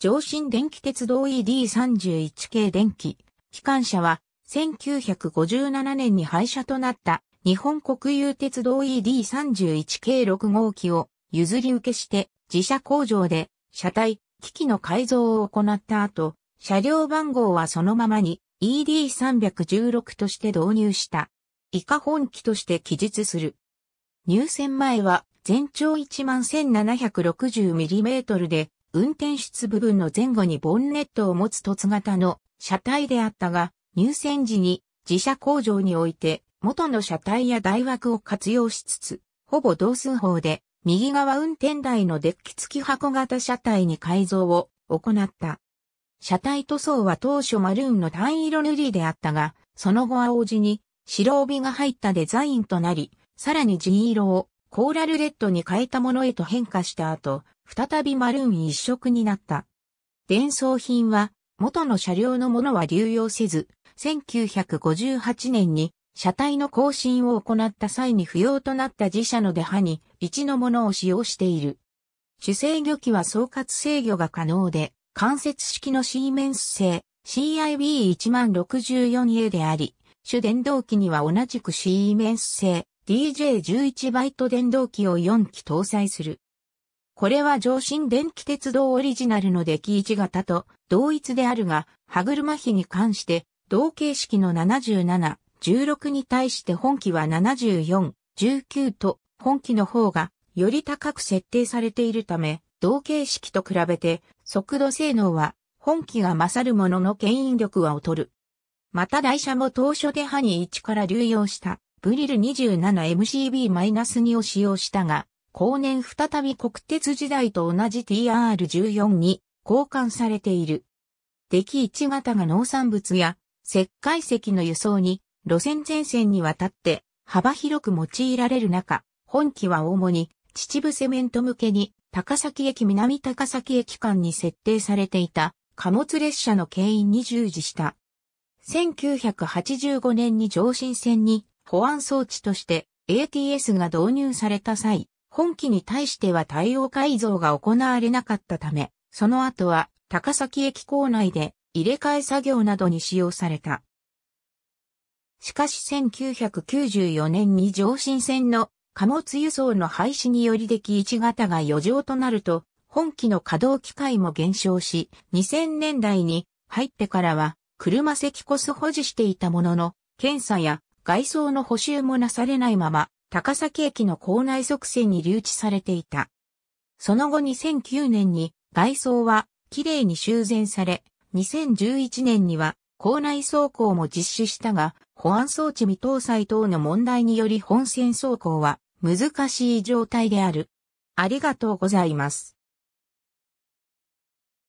上新電気鉄道 ED31 系電気。機関車は1957年に廃車となった日本国有鉄道 ED31 系6号機を譲り受けして自社工場で車体、機器の改造を行った後、車両番号はそのままに ED316 として導入した。以下本機として記述する。入線前は全長 11,760mm で運転室部分の前後にボンネットを持つ凸型の車体であったが、入線時に自社工場において元の車体や台枠を活用しつつ、ほぼ同数法で右側運転台のデッキ付き箱型車体に改造を行った。車体塗装は当初マルーンの単色塗りであったが、その後は王子に白帯が入ったデザインとなり、さらに地色をコーラルレッドに変えたものへと変化した後、再びマルーン一色になった。伝送品は、元の車両のものは流用せず、1958年に車体の更新を行った際に不要となった自社の出刃に1のものを使用している。主制御機は総括制御が可能で、関節式のシーメンス製 CIB1064A であり、主電動機には同じくシーメンス製 DJ11 バイト電動機を4機搭載する。これは上新電気鉄道オリジナルの出来1型と同一であるが、歯車比に関して同形式の77、16に対して本機は74、19と本機の方がより高く設定されているため、同形式と比べて速度性能は本機が勝るものの牽引力は劣る。また台車も当初で歯に1から流用したブリル 27MCB-2 を使用したが、後年再び国鉄時代と同じ TR14 に交換されている。敵1型が農産物や石灰石の輸送に路線前線にわたって幅広く用いられる中、本機は主に秩父セメント向けに高崎駅南高崎駅間に設定されていた貨物列車の牽引に従事した。1985年に上新線に保安装置として ATS が導入された際、本機に対しては対応改造が行われなかったため、その後は高崎駅構内で入れ替え作業などに使用された。しかし1994年に上新線の貨物輸送の廃止によりでき1型が余剰となると、本機の稼働機会も減少し、2000年代に入ってからは、車席こそ保持していたものの、検査や外装の補修もなされないまま、高崎駅の構内側線に留置されていた。その後2009年に外装はきれいに修繕され、2011年には構内走行も実施したが、保安装置未搭載等の問題により本線走行は難しい状態である。ありがとうございます。